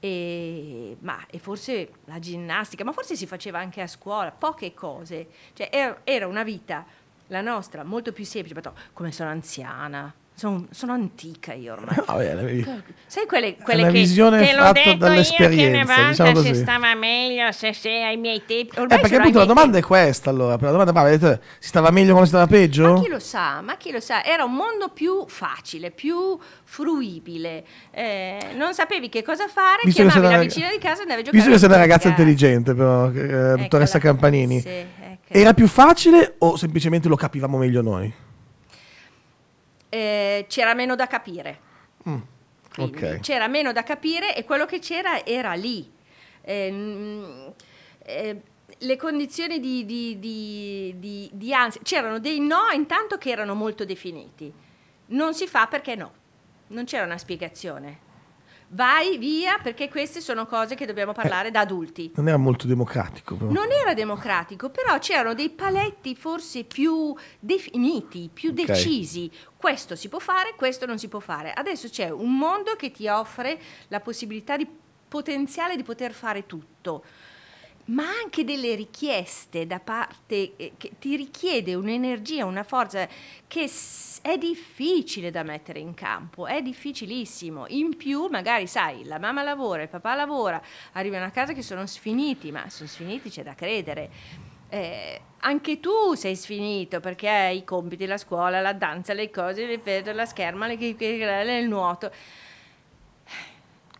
e, ma, e, forse la ginnastica, ma forse si faceva anche a scuola, poche cose. Cioè, era, era una vita, la nostra, molto più semplice, ma come sono anziana, sono, sono, antica io ormai. Ah, bene, Sai quelle, quelle che visione te l'ho detto dall'esperienza, io che ne diciamo se stava meglio se, se ai miei tempi. Eh, ormai eh, perché appunto la domanda tempi. è questa allora, la domanda ma vedete, si stava meglio quando si stava peggio? Ma chi lo sa, ma chi lo sa, era un mondo più facile, più fruibile. Eh, non sapevi che cosa fare, Visto chiamavi la vicina di casa e andavi a giocare. Visto che sei una ragazza casa. intelligente però, eh, dottoressa Campanini. Sì, ecco. Era più facile o semplicemente lo capivamo meglio noi? eh, c'era meno da capire. Mm. Okay. C'era meno da capire e quello che c'era era lì. Eh, eh, le condizioni di, di, di, di ansia, c'erano dei no intanto che erano molto definiti. Non si fa perché no, non c'era una spiegazione vai via perché queste sono cose che dobbiamo parlare eh, da adulti. Non era molto democratico. Però. Non era democratico, però c'erano dei paletti forse più definiti, più okay. decisi. Questo si può fare, questo non si può fare. Adesso c'è un mondo che ti offre la possibilità di potenziale di poter fare tutto ma anche delle richieste da parte eh, che ti richiede un'energia, una forza che è difficile da mettere in campo, è difficilissimo. In più, magari sai, la mamma lavora, il papà lavora, arrivano a casa che sono sfiniti, ma sono sfiniti c'è da credere. Eh, anche tu sei sfinito perché hai i compiti, la scuola, la danza, le cose, le la scherma, le, le, le, il nuoto.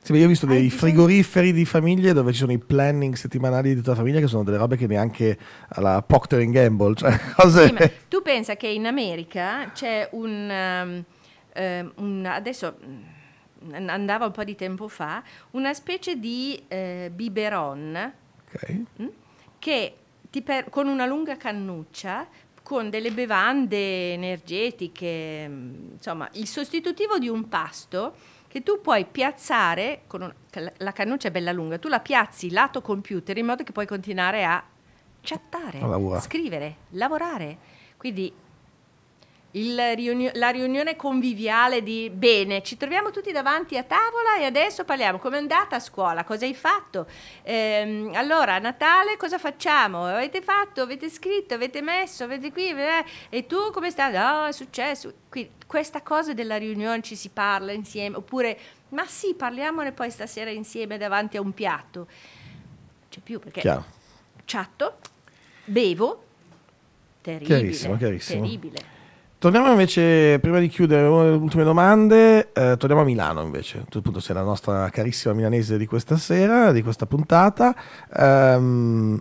Sì, io ho visto dei frigoriferi di famiglie dove ci sono i planning settimanali di tutta la famiglia che sono delle robe che neanche alla Procter Gamble, cioè [LAUGHS] cose... Sì, tu pensa che in America c'è un, um, eh, un adesso mm, andava un po' di tempo fa, una specie di eh, biberon okay. mh, mm, che per, con una lunga cannuccia con delle bevande energetiche, mm, insomma, il sostitutivo di un pasto che tu puoi piazzare, con un, la cannuccia è bella lunga, tu la piazzi lato computer in modo che puoi continuare a chattare, oh, scrivere, lavorare. Quindi riuni- la riunione conviviale di bene, ci troviamo tutti davanti a tavola e adesso parliamo, come è andata a scuola, cosa hai fatto? Ehm, allora, a Natale cosa facciamo? Avete fatto, avete scritto, avete messo, avete qui, eh? e tu come stai? No, oh, è successo. Quindi, questa cosa della riunione ci si parla insieme, oppure, ma sì, parliamone poi stasera insieme davanti a un piatto. C'è più perché... Chiaro. Chatto, bevo, terribile, chiarissimo, chiarissimo. terribile. Torniamo invece, prima di chiudere, una delle ultime domande, eh, torniamo a Milano invece, tu appunto sei la nostra carissima milanese di questa sera, di questa puntata. Um,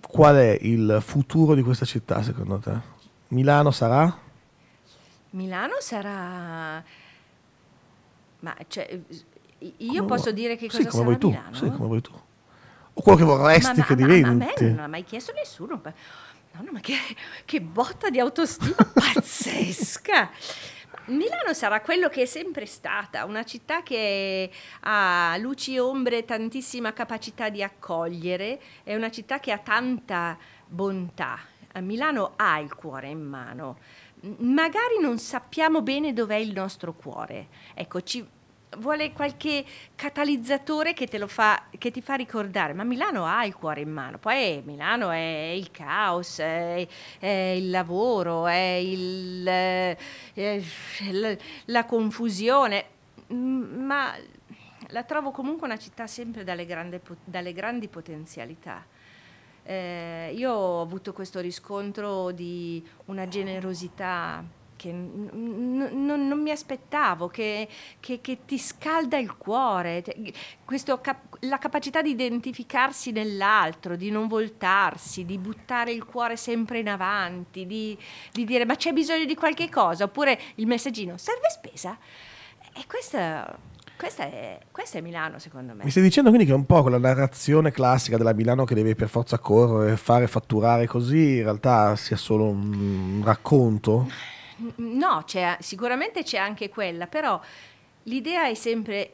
qual è il futuro di questa città secondo te? Milano sarà? Milano sarà... Ma cioè, io come posso vuoi? dire che cosa sì, come vuoi tu. Milano? Sì, come vuoi tu. O quello che vorresti ma, ma, che diventi. Ma, a me non l'ha mai chiesto nessuno. Madonna, ma che, che botta di autostima [LAUGHS] pazzesca! Milano sarà quello che è sempre stata, una città che ha luci e ombre, tantissima capacità di accogliere, è una città che ha tanta bontà. Eh, Milano ha il cuore in mano. Magari non sappiamo bene dov'è il nostro cuore. Ecco, ci, vuole qualche catalizzatore che, fa, che, ti fa ricordare, ma Milano ha il cuore in mano, poi Milano è il caos, è, è il lavoro, è, il, è la, confusione, mm, ma la trovo comunque una città sempre dalle, grandi, dalle grandi potenzialità. Eh, io ho avuto questo riscontro di una generosità che non mi aspettavo, che, che, che, ti scalda il cuore, cap la capacità di identificarsi nell'altro, di non voltarsi, di buttare il cuore sempre in avanti, di, di dire ma c'è bisogno di qualche cosa, oppure il messaggino serve spesa. E questo... questa è, questa è, Milano, secondo me. Mi stai dicendo quindi che un po' quella narrazione classica della Milano che deve per forza correre, fare, fatturare così, in realtà sia solo un racconto? Mm, no, c'è, sicuramente c'è anche quella, però l'idea è sempre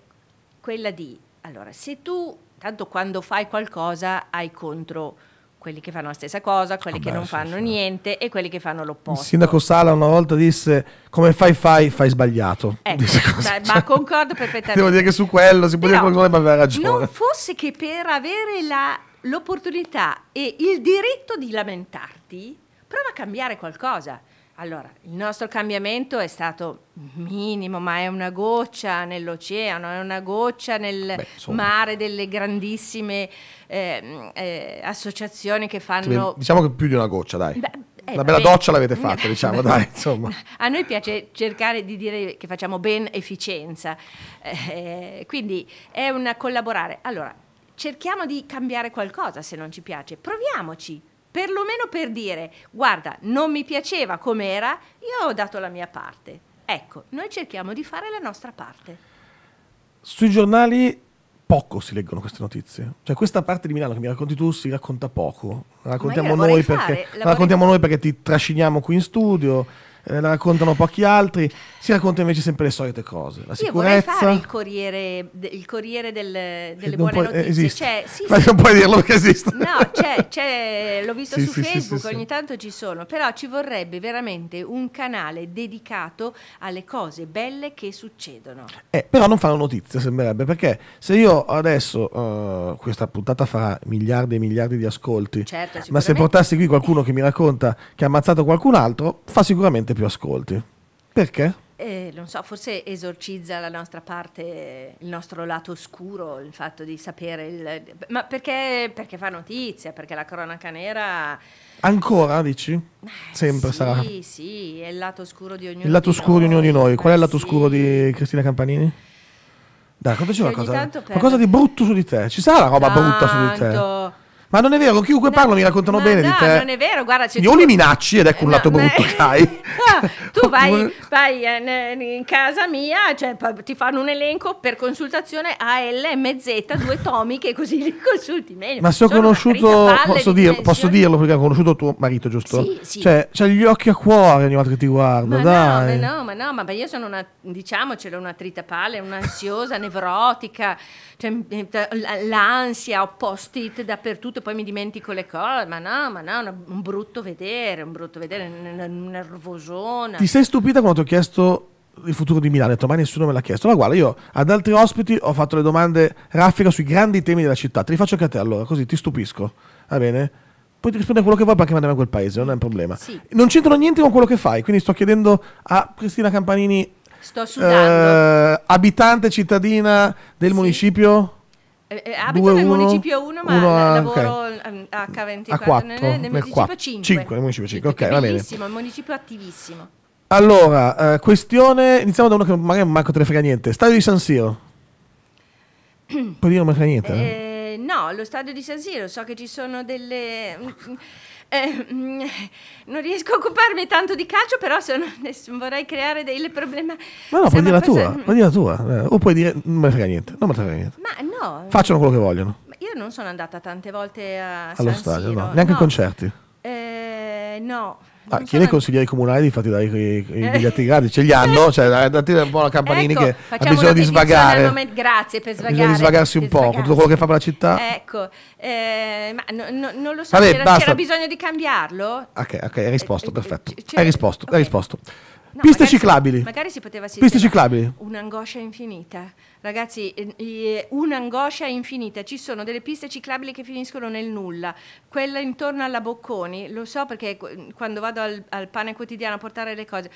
quella di, allora, se tu, tanto quando fai qualcosa hai contro quelli che fanno la stessa cosa, quelli ah che beh, non sì, fanno sì. niente e quelli che fanno l'opposto. Il sindaco Sala una volta disse come fai fai, fai sbagliato. Ecco, [LAUGHS] cioè, ma concordo perfettamente. Devo dire che su quello si può Però, dire qualcosa ma aveva ragione. Non fosse che per avere la, l'opportunità e il diritto di lamentarti, prova a cambiare qualcosa. Allora, il nostro cambiamento è stato minimo, ma è una goccia nell'oceano, è una goccia nel Beh, mare delle grandissime eh, eh, associazioni che fanno... Diciamo che più di una goccia, dai. Beh, eh, una bella bene. doccia l'avete fatta, diciamo, dai, insomma. A noi piace cercare di dire che facciamo ben efficienza, eh, quindi è un collaborare. Allora, cerchiamo di cambiare qualcosa se non ci piace, proviamoci, perlomeno per dire guarda, non mi piaceva com'era, io ho dato la mia parte. Ecco, noi cerchiamo di fare la nostra parte. Sui giornali poco si leggono queste notizie. Cioè questa parte di Milano che mi racconti tu si racconta poco. La raccontiamo, noi perché, la la raccontiamo noi perché ti trasciniamo qui in studio eh, la raccontano pochi altri, si raccontano invece sempre le solite cose. La sicurezza. Io fare il corriere, il corriere del, delle buone eh, notizie. Cioè, sì, Ma sì. non puoi dirlo che esiste. No, c'è, c'è, l'ho visto [LAUGHS] sì, su sì, Facebook, ogni tanto ci sono, però ci vorrebbe veramente un canale dedicato alle cose belle che succedono. Eh, però non fanno notizie, sembrerebbe, perché se io adesso uh, questa puntata farà miliardi e miliardi di ascolti, certo, ma se portassi qui qualcuno che mi racconta che ha ammazzato qualcun altro, fa sicuramente sicuramente più ascolti. Perché? Eh, non so, forse esorcizza la nostra parte, il nostro lato oscuro, il fatto di sapere il... Ma perché, perché fa notizia? Perché la cronaca nera... Ancora, dici? Eh, Sempre sì, sarà. Sì, sì, è il lato oscuro di ognuno. Il lato di oscuro noi. di ognuno di noi. Qual è il lato sì. Eh, oscuro di Cristina Campanini? Dai, raccontaci una cosa, qualcosa di brutto su di te. Ci sarà la roba Tanto... brutta su di te? Ma non è vero, chiunque no, parlo mi raccontano bene no, di te. No, non è vero, guarda. Cioè, Io li minacci ed ecco un lato brutto, che Kai. tu vai, vai eh, in casa mia, cioè, ti fanno un elenco per consultazione ALMZ, due tomi che così li consulti meglio. Ma se ho conosciuto, posso, dir, posso, dirlo perché ho conosciuto tuo marito, giusto? Sì, sì. Cioè, c'ha gli occhi a cuore ogni volta che ti guardo, ma dai. No, ma no, ma no, ma io sono una, diciamocelo, una tritapalle, un'ansiosa, [LAUGHS] nevrotica. Cioè, eh, l'ansia, ho post-it dappertutto, poi mi dimentico le cose, ma no, ma no, un brutto vedere, un brutto vedere, un nervosona. Ti sei stupita quando ti ho chiesto il futuro di Milano, ho detto ma nessuno me l'ha chiesto. Ma guarda, io ad altri ospiti ho fatto le domande raffica sui grandi temi della città, te li faccio anche a te allora, così ti stupisco, va bene? Puoi rispondere a quello che vuoi perché mandiamo a quel paese, non è un problema. Sì. Non c'entrano niente con quello che fai, quindi sto chiedendo a Cristina Campanini Sto sudando. Eh, abitante cittadina del sì. municipio? Eh, eh abito 2, nel 1, municipio 1, ma 1 a, ah, lavoro okay. H24 4, nel, nel, nel municipio 5. 5. Nel municipio 5, 5 ok, va bene. Il municipio attivissimo. Allora, eh, questione, iniziamo da uno che magari Marco te ne frega niente. Stadio di San Siro. [CLEARS THROAT] Poi dire non me frega niente. Eh? eh, no, lo stadio di San Siro, so che ci sono delle... Mm, mm, eh, non riesco a occuparmi tanto di calcio, però se non vorrei creare delle problemi. Ma no, puoi dire, cosa... tua, mm. puoi dire la tua, eh, o puoi dire non me frega niente, non mi frega niente. Ma no. Facciano quello che vogliono. Io non sono andata tante volte a Allo San stadio, Siro. no. Neanche no. ai concerti. Eh, no. Ah, chiedi so ai consiglieri comunali di farti dare i, i eh. biglietti gratis, ce li hanno, [LAUGHS] cioè date un po' la campanini ecco, che ha bisogno di svagare. Moment, grazie per svagare. Ha svagarsi un po' con tutto quello che fa per la città. Ecco, eh, ma no, no, non lo so, Vabbè, c'era, c'era, bisogno di cambiarlo. Ok, ok, hai risposto, eh, eh perfetto. C'era... Cioè, hai risposto, okay. hai risposto. No, Piste magari ciclabili. Si, magari si poteva sistemare. Piste ciclabili. Un'angoscia infinita. Ragazzi, eh, eh, un'angoscia infinita. Ci sono delle piste ciclabili che finiscono nel nulla. Quella intorno alla Bocconi, lo so perché quando vado al, al pane quotidiano a portare le cose,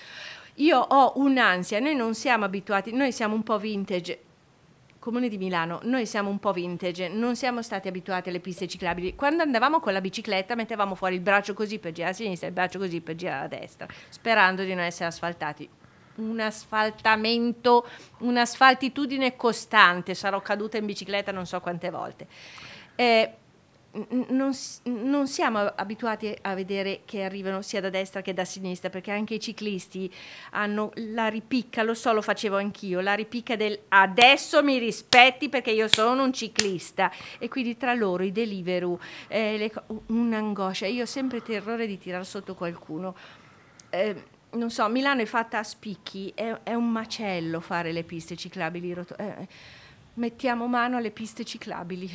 io ho un'ansia. Noi non siamo abituati, noi siamo un po' vintage. Comune di Milano, noi siamo un po' vintage, non siamo stati abituati alle piste ciclabili. Quando andavamo con la bicicletta mettevamo fuori il braccio così per girare a sinistra e il braccio così per girare a destra, sperando di non essere asfaltati un asfaltamento, un'asfaltitudine costante, sarò caduta in bicicletta non so quante volte. Eh, non, non, siamo abituati a vedere che arrivano sia da destra che da sinistra, perché anche i ciclisti hanno la ripicca, lo so, lo facevo anch'io, la ripicca del adesso mi rispetti perché io sono un ciclista. E quindi tra loro i delivery, eh, un'angoscia. Io ho sempre terrore di tirare sotto qualcuno. Eh, non so, Milano è fatta a spicchi, è, è un macello fare le piste ciclabili. Eh, eh, mettiamo mano alle piste ciclabili.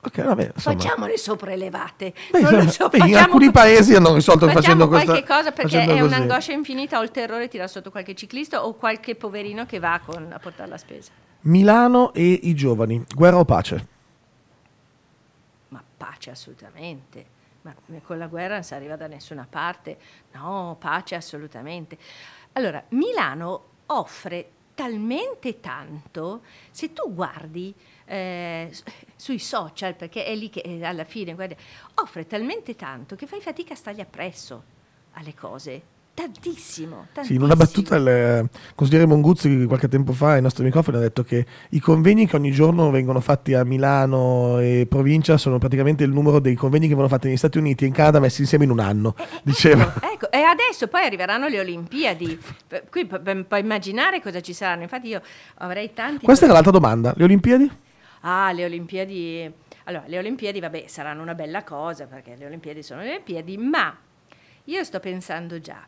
Okay, vabbè, Facciamole sopraelevate. Beh, insomma, so, beh, in alcuni paesi hanno risolto facendo qualche questa, cosa perché è un'angoscia infinita. o il terrore di tirare sotto qualche ciclista o qualche poverino che va con, a portare la spesa. Milano e i giovani, guerra o pace? Ma pace assolutamente ma eh, con la guerra non si arriva da nessuna parte, no, pace assolutamente. Allora, Milano offre talmente tanto, se tu guardi eh, sui social, perché è lì che eh, alla fine, guarda, offre talmente tanto che fai fatica a stargli appresso alle cose Tantissimo, tantissimo. Sì, in una battuta il eh, consigliere Monguzzi qualche tempo fa ai nostri microfoni ha detto che i convegni che ogni giorno vengono fatti a Milano e provincia sono praticamente il numero dei convegni che vengono fatti negli Stati Uniti e in Canada messi insieme in un anno, eh, eh diceva. Ecco, ecco, e adesso poi arriveranno le Olimpiadi. Qui puoi immaginare cosa ci saranno. Infatti io avrei tanti... Questa era l'altra domanda. Le Olimpiadi? Ah, le Olimpiadi... Allora, le Olimpiadi, vabbè, saranno una bella cosa perché le Olimpiadi sono le Olimpiadi, ma io sto pensando già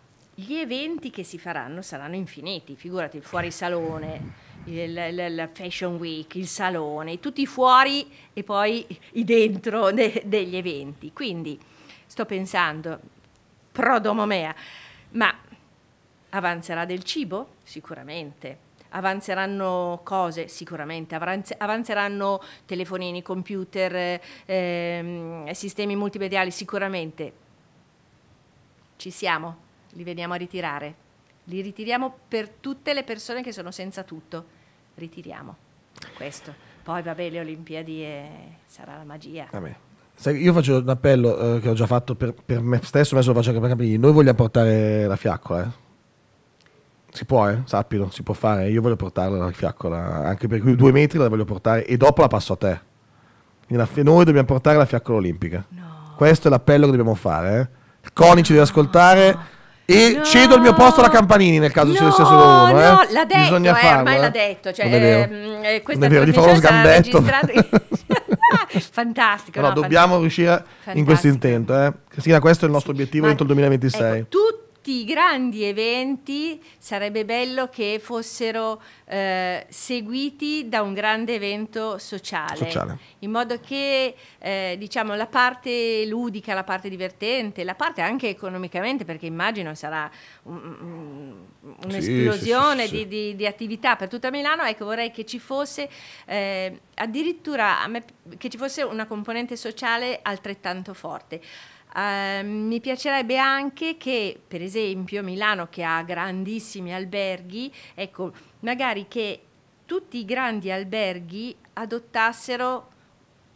gli eventi che si faranno saranno infiniti, figurati il fuorisalone, il, il, il fashion week, il salone, tutti fuori e poi i dentro de, degli eventi. Quindi sto pensando, prodomomea, ma avanzerà del cibo? Sicuramente. Avanzeranno cose, sicuramente, avanzeranno telefonini, computer, ehm, sistemi multimediali, sicuramente. Ci siamo? li veniamo a ritirare. Li ritiriamo per tutte le persone che sono senza tutto. Ritiriamo questo. Poi vabbè, le Olimpiadi e eh, sarà la magia. Vabbè. Sai, io faccio un appello eh, che ho già fatto per, per, me stesso, adesso lo faccio anche per capire. Noi vogliamo portare la fiaccola, eh? Si può, eh? Sappilo, si può fare. Io voglio portarla la fiaccola, anche per cui due metri la voglio portare e dopo la passo a te. Noi dobbiamo portare la fiaccola olimpica. No. Questo è l'appello che dobbiamo fare. Eh? Il conice no. deve ascoltare e no. cedo il mio posto alla Campanini nel caso no, ce ne sia solo uno. No, eh. l'ha detto, Bisogna eh, farlo, ormai eh. l'ha detto. Cioè, non è vero, ehm, eh, vero gli farò sgambetto. Fantastico. No, no dobbiamo fantastico. riuscire fantastico. in questo intento. Eh. Cristina, questo è il nostro obiettivo Ma, dentro il 2026. Ecco, tutti i grandi eventi sarebbe bello che fossero eh, seguiti da un grande evento sociale, sociale. in modo che eh, diciamo, la parte ludica, la parte divertente, la parte anche economicamente, perché immagino sarà un'esplosione un sì, sì, sì, di, di, di, attività per tutta Milano, ecco vorrei che ci fosse eh, addirittura me, che ci fosse una componente sociale altrettanto forte. Uh, mi piacerebbe anche che, per esempio, Milano che ha grandissimi alberghi, ecco, magari che tutti i grandi alberghi adottassero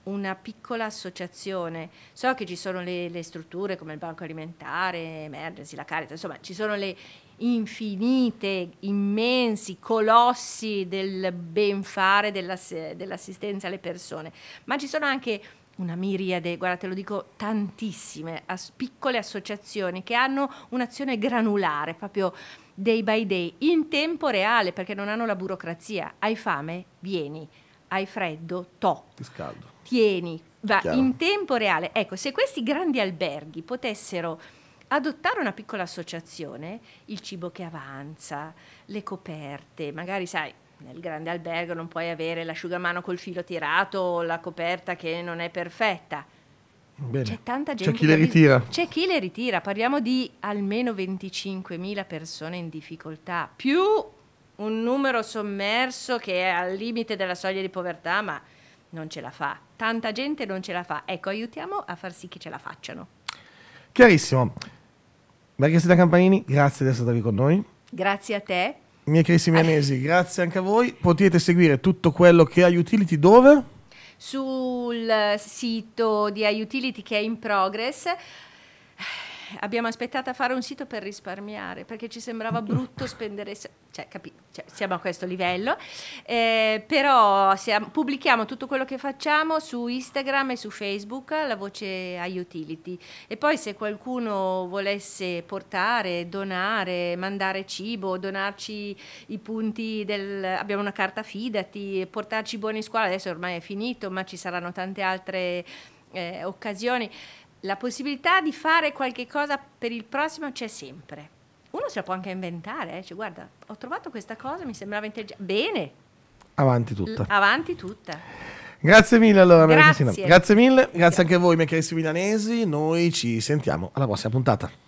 una piccola associazione. So che ci sono le, le strutture come il Banco Alimentare, Emergency, la Caritas, insomma, ci sono le infinite, immensi colossi del benfare, dell'assistenza alle persone, ma ci sono anche una miriade, guardate lo dico, tantissime as piccole associazioni che hanno un'azione granulare, proprio day by day, in tempo reale, perché non hanno la burocrazia. Hai fame? Vieni. Hai freddo? To. Ti scaldo. Tieni. Va Chiaro. in tempo reale. Ecco, se questi grandi alberghi potessero adottare una piccola associazione, il cibo che avanza, le coperte, magari sai, nel grande albergo non puoi avere l'asciugamano col filo tirato o la coperta che non è perfetta. Bene. C'è tanta gente. C'è chi le ritira. Ris- c'è chi le ritira. Parliamo di almeno 25.000 persone in difficoltà, più un numero sommerso che è al limite della soglia di povertà, ma non ce la fa. Tanta gente non ce la fa. Ecco, aiutiamo a far sì che ce la facciano. Chiarissimo. Maria Cristina Campanini, grazie di essere stata qui con noi. Grazie a te miei carissimi anesi, grazie anche a voi. Potete seguire tutto quello che è Utility dove? Sul sito di Utility che è in progress abbiamo aspettato a fare un sito per risparmiare perché ci sembrava brutto spendere, cioè, capi, cioè siamo a questo livello, eh, però siamo, pubblichiamo tutto quello che facciamo su Instagram e su Facebook, la voce a e poi se qualcuno volesse portare, donare, mandare cibo, donarci i punti del, abbiamo una carta fidati, portarci buoni scuola, adesso ormai è finito ma ci saranno tante altre eh, occasioni la possibilità di fare qualche cosa per il prossimo c'è sempre. Uno se la può anche inventare, eh? cioè, guarda, ho trovato questa cosa, mi sembrava intelligente. Bene. Avanti tutta. L- avanti tutta. Grazie mille allora, Maria Grazie. Grazie mille, grazie, grazie anche a voi, miei carissimi milanesi. Noi ci sentiamo alla prossima puntata.